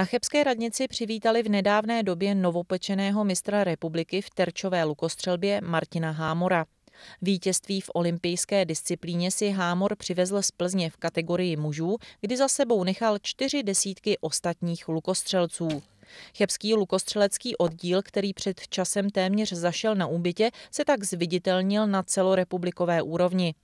Na Chebské radnici přivítali v nedávné době novopečeného mistra republiky v terčové lukostřelbě Martina Hámora. Vítězství v olympijské disciplíně si Hámor přivezl z Plzně v kategorii mužů, kdy za sebou nechal čtyři desítky ostatních lukostřelců. Chebský lukostřelecký oddíl, který před časem téměř zašel na úbytě, se tak zviditelnil na celorepublikové úrovni.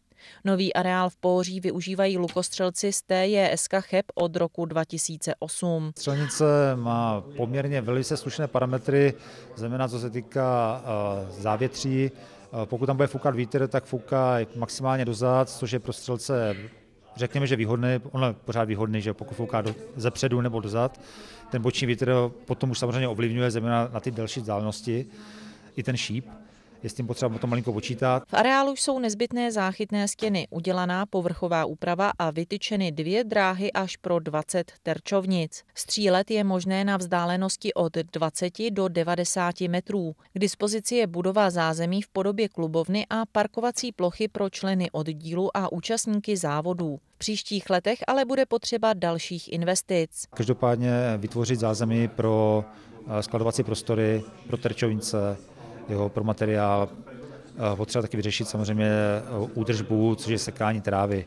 Nový areál v Pohoří využívají lukostřelci z TJSK Cheb od roku 2008. Střelnice má poměrně velice slušné parametry, zejména co se týká eh, závětří. Eh, pokud tam bude foukat vítr, tak fouká maximálně dozad, což je pro střelce řekněme, že výhodný, on je pořád výhodný, že pokud fouká do, ze předu nebo dozad, ten boční vítr potom už samozřejmě ovlivňuje zejména na ty delší vzdálenosti i ten šíp je s tím potřeba potom malinko počítat. V areálu jsou nezbytné záchytné stěny, udělaná povrchová úprava a vytyčeny dvě dráhy až pro 20 terčovnic. Střílet je možné na vzdálenosti od 20 do 90 metrů. K dispozici je budova zázemí v podobě klubovny a parkovací plochy pro členy oddílu a účastníky závodů. V příštích letech ale bude potřeba dalších investic. Každopádně vytvořit zázemí pro eh, skladovací prostory, pro terčovnice, jo, pro materiál. Eh, potřeba taky vyřešit samozřejmě eh, údržbu, což je sekání trávy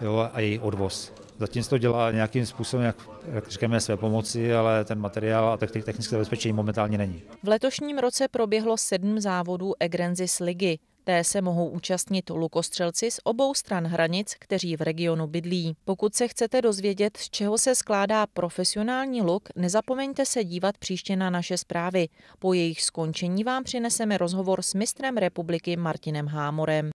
jo, a její odvoz. Zatím se to dělá nějakým způsobem, jak, jak říkáme, své pomoci, ale ten materiál a technické zabezpečení momentálně není. V letošním roce proběhlo sedm závodů Egrenzis ligy. Té se mohou účastnit lukostřelci z obou stran hranic, kteří v regionu bydlí. Pokud se chcete dozvědět, z čeho se skládá profesionální luk, nezapomeňte se dívat příště na naše zprávy. Po jejich skončení vám přineseme rozhovor s mistrem republiky Martinem Hámorem.